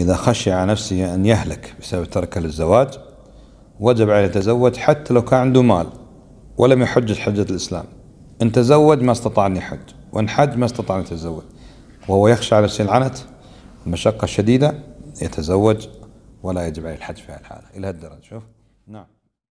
إذا خشي على نفسه أن يهلك بسبب تركه للزواج وجب عليه يتزوج حتى لو كان عنده مال ولم يحج حجة الإسلام إن تزوج ما استطاع أن يحج وإن حج ما استطاع أن يتزوج وهو يخشى على نفسه العنت المشقة الشديدة يتزوج ولا يجب عليه الحج في هذه الحالة إلى الدرجة شوف نعم